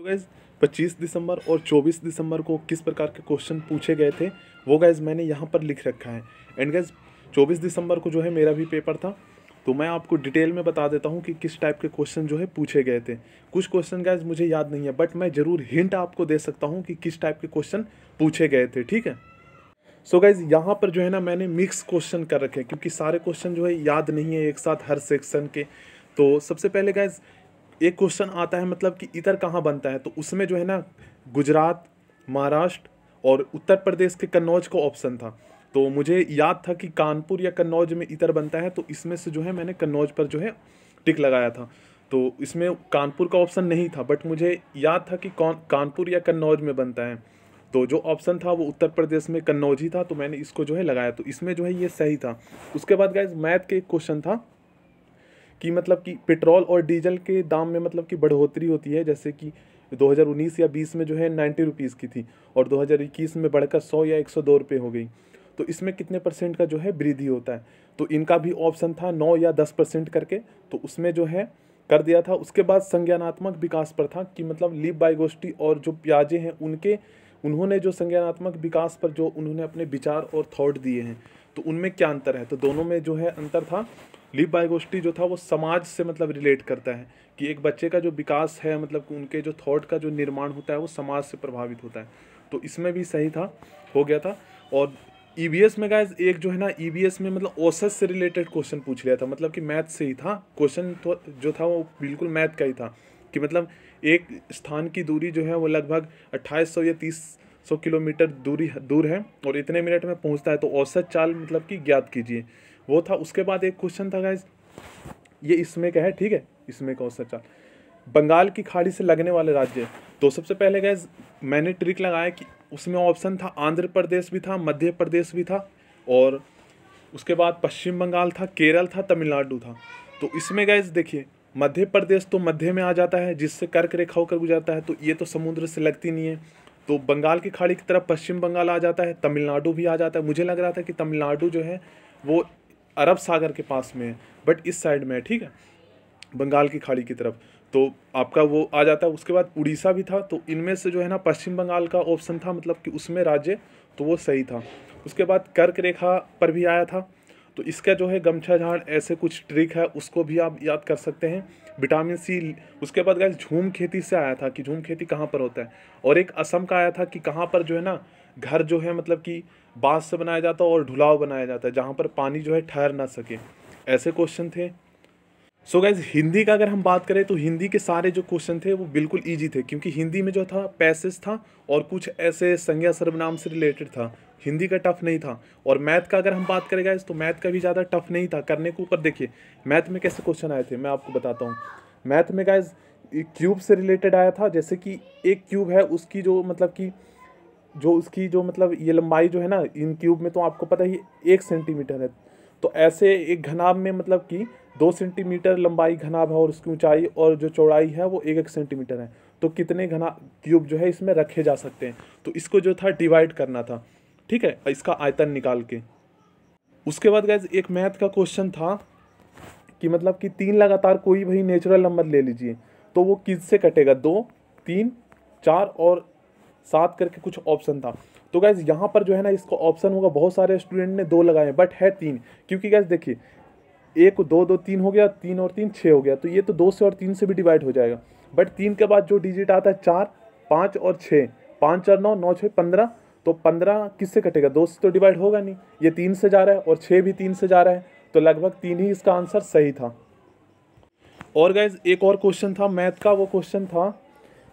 तो गैस 25 दिसंबर और 24 दिसंबर को किस प्रकार के क्वेश्चन पूछे गए थे वो गैस मैंने यहाँ पर लिख रखा है एंड गैस 24 दिसंबर को जो है मेरा भी पेपर था तो मैं आपको डिटेल में बता देता हूँ कि किस टाइप के क्वेश्चन जो है पूछे गए थे कुछ क्वेश्चन गैस मुझे याद नहीं है बट मैं ज़रूर हिंट आपको दे सकता हूँ कि किस टाइप के क्वेश्चन पूछे गए थे ठीक है सो so गाइज यहाँ पर जो है ना मैंने मिक्स क्वेश्चन कर रखे हैं क्योंकि सारे क्वेश्चन जो है याद नहीं है एक साथ हर सेक्शन के तो सबसे पहले गाइज एक क्वेश्चन आता है मतलब कि इतर कहाँ बनता है तो उसमें जो है ना गुजरात महाराष्ट्र और उत्तर प्रदेश के कन्नौज का ऑप्शन था तो मुझे याद था कि कानपुर या कन्नौज में इतर बनता है तो इसमें से जो है मैंने कन्नौज पर जो है टिक लगाया था तो इसमें कानपुर का ऑप्शन नहीं था बट मुझे याद था कि कौन कानपुर या कन्नौज में बनता है तो जो ऑप्शन था वो उत्तर प्रदेश में कन्नौज ही था तो मैंने इसको जो है लगाया तो इसमें जो है ये सही था उसके बाद गए मैथ के एक क्वेश्चन था कि मतलब कि पेट्रोल और डीजल के दाम में मतलब कि बढ़ोतरी होती है जैसे कि 2019 या 20 में जो है नाइन्टी रुपीज़ की थी और 2021 में बढ़कर 100 या 102 सौ हो गई तो इसमें कितने परसेंट का जो है वृद्धि होता है तो इनका भी ऑप्शन था नौ या दस परसेंट करके तो उसमें जो है कर दिया था उसके बाद संज्ञानात्मक विकास पर था कि मतलब लिप बायगोष्ठी और जो प्याजे हैं उनके उन्होंने जो संज्ञानात्मक विकास पर जो उन्होंने अपने विचार और थाट दिए हैं तो उनमें क्या अंतर है तो दोनों में जो है अंतर था लिप गोष्ठी जो था वो समाज से मतलब रिलेट करता है कि एक बच्चे का जो विकास है मतलब उनके जो थॉट का जो निर्माण होता है वो समाज से प्रभावित होता है तो इसमें भी सही था हो गया था और ई e में गाइज एक जो है ना ई e में मतलब औसत से रिलेटेड क्वेश्चन पूछ लिया था मतलब कि मैथ से ही था क्वेश्चन तो जो था वो बिल्कुल मैथ का ही था कि मतलब एक स्थान की दूरी जो है वो लगभग 2800 या 300 किलोमीटर दूरी दूर है और इतने मिनट में पहुंचता है तो औसत चाल मतलब कि ज्ञात कीजिए वो था उसके बाद एक क्वेश्चन था गाइज ये इसमें का है ठीक है इसमें कौन सा चाल बंगाल की खाड़ी से लगने वाले राज्य तो सबसे पहले गैस मैंने ट्रिक लगाया कि उसमें ऑप्शन था आंध्र प्रदेश भी था मध्य प्रदेश भी था और उसके बाद पश्चिम बंगाल था केरल था तमिलनाडु था तो इसमें गैस देखिए मध्य प्रदेश तो मध्य में आ जाता है जिससे कर्क रेखा होकर गुजरता है तो ये तो समुद्र से लगती नहीं है तो बंगाल की खाड़ी की तरफ पश्चिम बंगाल आ जाता है तमिलनाडु भी आ जाता है मुझे लग रहा था कि तमिलनाडु जो है वो अरब सागर के पास में है बट इस साइड में है ठीक है बंगाल की खाड़ी की तरफ तो आपका वो आ जाता है उसके बाद उड़ीसा भी था तो इनमें से जो है ना पश्चिम बंगाल का ऑप्शन था मतलब कि उसमें राज्य तो वो सही था उसके बाद कर्क रेखा पर भी आया था तो इसका जो है गमछा झाड़ ऐसे कुछ ट्रिक है उसको भी आप याद कर सकते हैं विटामिन सी उसके बाद गए झूम खेती से आया था कि झूम खेती कहाँ पर होता है और एक असम का आया था कि कहाँ पर जो है ना घर जो है मतलब कि बाँस से बनाया जाता है और ढुलाव बनाया जाता है जहाँ पर पानी जो है ठहर ना सके ऐसे क्वेश्चन थे सो so गैज़ हिंदी का अगर हम बात करें तो हिंदी के सारे जो क्वेश्चन थे वो बिल्कुल ईजी थे क्योंकि हिंदी में जो था पैसेज था और कुछ ऐसे संज्ञा सर्वनाम से रिलेटेड था हिंदी का टफ नहीं था और मैथ का अगर हम बात करें गैस तो मैथ का भी ज़्यादा टफ नहीं था करने के ऊपर देखिए मैथ में कैसे क्वेश्चन आए थे मैं आपको बताता हूँ मैथ में गैज़ क्यूब से रिलेटेड आया था जैसे कि एक क्यूब है उसकी जो मतलब कि जो उसकी जो मतलब ये लंबाई जो है ना इन क्यूब में तो आपको पता ही एक सेंटीमीटर है तो ऐसे एक घनाब में मतलब कि दो सेंटीमीटर लंबाई घनाब है और उसकी ऊंचाई और जो चौड़ाई है वो एक एक सेंटीमीटर है तो कितने घना क्यूब जो है इसमें रखे जा सकते हैं तो इसको जो था डिवाइड करना था ठीक है इसका आयतन निकाल के उसके बाद गैस एक मैथ का क्वेश्चन था कि मतलब कि तीन लगातार कोई भी नेचुरल नंबर ले लीजिए तो वो किस से कटेगा दो तीन चार और सात करके कुछ ऑप्शन था तो गैज़ यहाँ पर जो है ना इसका ऑप्शन होगा बहुत सारे स्टूडेंट ने दो लगाए बट है तीन क्योंकि गैस देखिए एक दो दो तीन हो गया तीन और तीन छः हो गया तो ये तो दो से और तीन से भी डिवाइड हो जाएगा बट तीन के बाद जो डिजिट आता है चार पाँच और छः पाँच चार नौ नौ छः पंद्रह तो पंद्रह किससे कटेगा दो से तो डिवाइड होगा नहीं ये तीन से जा रहा है और छः भी तीन से जा रहा है तो लगभग तीन ही इसका आंसर सही था और गाइज एक और क्वेश्चन था मैथ का वो क्वेश्चन था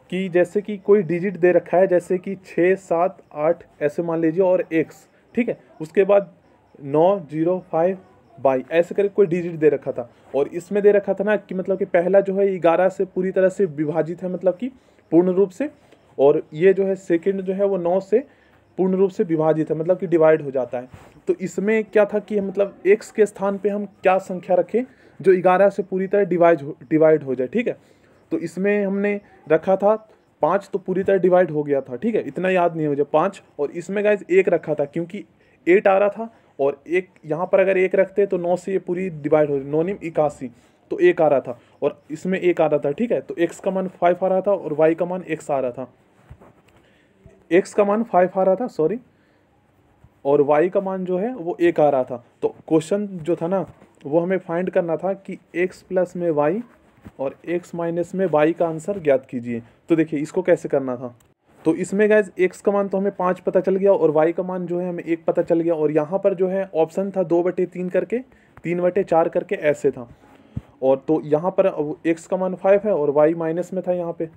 कि जैसे कि कोई डिजिट दे रखा है जैसे कि छः सात आठ ऐसे मान लीजिए और एक्स ठीक है उसके बाद नौ जीरो फाइव बाई ऐसे करके कोई डिजिट दे रखा था और इसमें दे रखा था ना कि मतलब कि पहला जो है ग्यारह से पूरी तरह से विभाजित है मतलब कि पूर्ण रूप से और ये जो है सेकेंड जो है वो नौ से पूर्ण रूप से विभाजित है मतलब कि डिवाइड हो जाता है तो इसमें क्या था कि मतलब एक्स के स्थान पे हम क्या संख्या रखें जो ग्यारह से पूरी तरह डिवाइड डिवाइड हो जाए ठीक है तो इसमें हमने रखा था पाँच तो पूरी तरह डिवाइड हो गया था ठीक है इतना याद नहीं है मुझे पाँच और इसमें गाइज एक रखा था क्योंकि एट आ रहा था और एक यहाँ पर अगर एक रखते तो नौ से ये पूरी डिवाइड हो नौ नीम इक्यासी तो एक आ रहा था और इसमें एक आ रहा था ठीक है तो एक्स का मान फाइव आ रहा था और वाई का मान एक्स आ रहा था एक्स का मान फाइव आ रहा था सॉरी और वाई का मान जो है वो एक आ रहा था तो क्वेश्चन जो था ना वो हमें फाइंड करना था कि एक्स प्लस में वाई और एक्स माइनस में वाई का आंसर ज्ञात कीजिए तो देखिए इसको कैसे करना था तो इसमें गैज एक्स का मान तो हमें पाँच पता चल गया और वाई का मान जो है हमें एक पता चल गया और यहाँ पर जो है ऑप्शन था दो बटे तीन करके तीन बटे चार करके ऐसे था और तो यहाँ पर एक्स का मान फाइव है और वाई माइनस में था यहाँ पर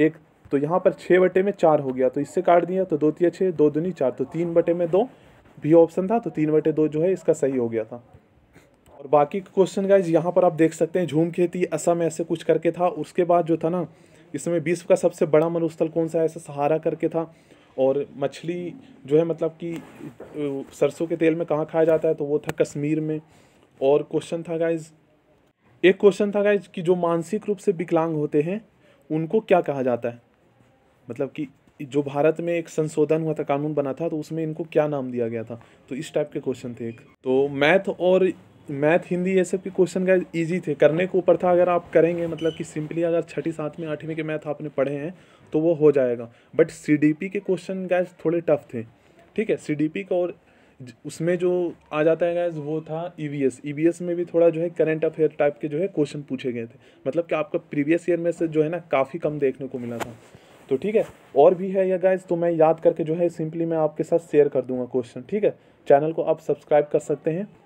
एक तो यहाँ पर छः बटे में चार हो गया तो इससे काट दिया तो दो तीन छः दो दूनी चार तो तीन बटे में दो भी ऑप्शन था तो तीन बटे दो जो है इसका सही हो गया था और बाकी क्वेश्चन गाइज यहाँ पर आप देख सकते हैं झूम खेती असम ऐसे कुछ करके था उसके बाद जो था ना इसमें विश्व का सबसे बड़ा मरुस्थल कौन सा है ऐसा सहारा करके था और मछली जो है मतलब कि सरसों के तेल में कहाँ खाया जाता है तो वो था कश्मीर में और क्वेश्चन था गाइज एक क्वेश्चन था गाइज कि जो मानसिक रूप से विकलांग होते हैं उनको क्या कहा जाता है मतलब कि जो भारत में एक संशोधन हुआ था कानून बना था तो उसमें इनको क्या नाम दिया गया था तो इस टाइप के क्वेश्चन थे एक तो मैथ और मैथ हिंदी ये सब के क्वेश्चन का ईजी थे करने के ऊपर था अगर आप करेंगे मतलब कि सिंपली अगर छठी सातवीं आठवीं के मैथ आपने पढ़े हैं तो वो हो जाएगा बट सी के क्वेश्चन गैस थोड़े टफ थे ठीक है सी का और उसमें जो आ जाता है गैस वो था E V S E V S में भी थोड़ा जो है करेंट अफेयर टाइप के जो है क्वेश्चन पूछे गए थे मतलब कि आपका प्रीवियस ईयर में से जो है ना काफ़ी कम देखने को मिला था तो ठीक है और भी है यह गाइज तो मैं याद करके जो है सिंपली मैं आपके साथ शेयर कर दूंगा क्वेश्चन ठीक है चैनल को आप सब्सक्राइब कर सकते हैं